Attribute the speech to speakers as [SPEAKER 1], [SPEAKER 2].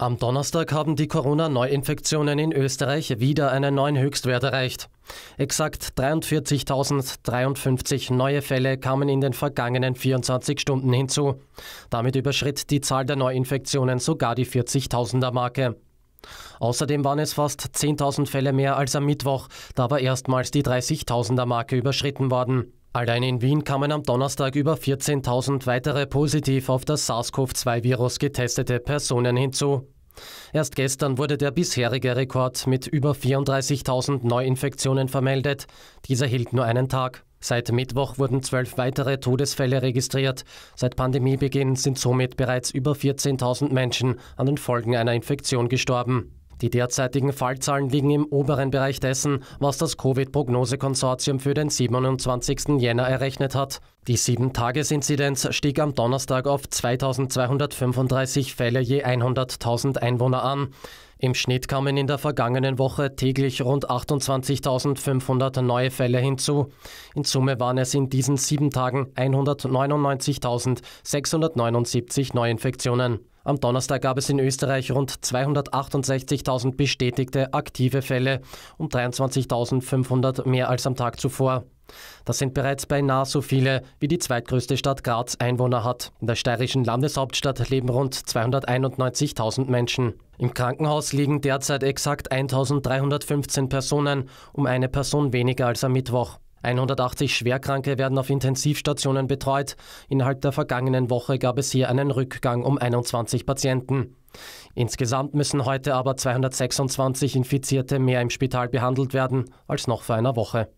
[SPEAKER 1] Am Donnerstag haben die Corona-Neuinfektionen in Österreich wieder einen neuen Höchstwert erreicht. Exakt 43.053 neue Fälle kamen in den vergangenen 24 Stunden hinzu. Damit überschritt die Zahl der Neuinfektionen sogar die 40.000er-Marke. Außerdem waren es fast 10.000 Fälle mehr als am Mittwoch, da war erstmals die 30.000er-Marke überschritten worden. Allein in Wien kamen am Donnerstag über 14.000 weitere positiv auf das SARS-CoV-2-Virus getestete Personen hinzu. Erst gestern wurde der bisherige Rekord mit über 34.000 Neuinfektionen vermeldet. Dieser hielt nur einen Tag. Seit Mittwoch wurden zwölf weitere Todesfälle registriert. Seit Pandemiebeginn sind somit bereits über 14.000 Menschen an den Folgen einer Infektion gestorben. Die derzeitigen Fallzahlen liegen im oberen Bereich dessen, was das Covid-Prognosekonsortium für den 27. Jänner errechnet hat. Die 7-Tages-Inzidenz stieg am Donnerstag auf 2235 Fälle je 100.000 Einwohner an. Im Schnitt kamen in der vergangenen Woche täglich rund 28.500 neue Fälle hinzu. In Summe waren es in diesen sieben Tagen 199.679 Neuinfektionen. Am Donnerstag gab es in Österreich rund 268.000 bestätigte aktive Fälle, um 23.500 mehr als am Tag zuvor. Das sind bereits beinahe so viele, wie die zweitgrößte Stadt Graz Einwohner hat. In der steirischen Landeshauptstadt leben rund 291.000 Menschen. Im Krankenhaus liegen derzeit exakt 1.315 Personen, um eine Person weniger als am Mittwoch. 180 Schwerkranke werden auf Intensivstationen betreut. Innerhalb der vergangenen Woche gab es hier einen Rückgang um 21 Patienten. Insgesamt müssen heute aber 226 Infizierte mehr im Spital behandelt werden als noch vor einer Woche.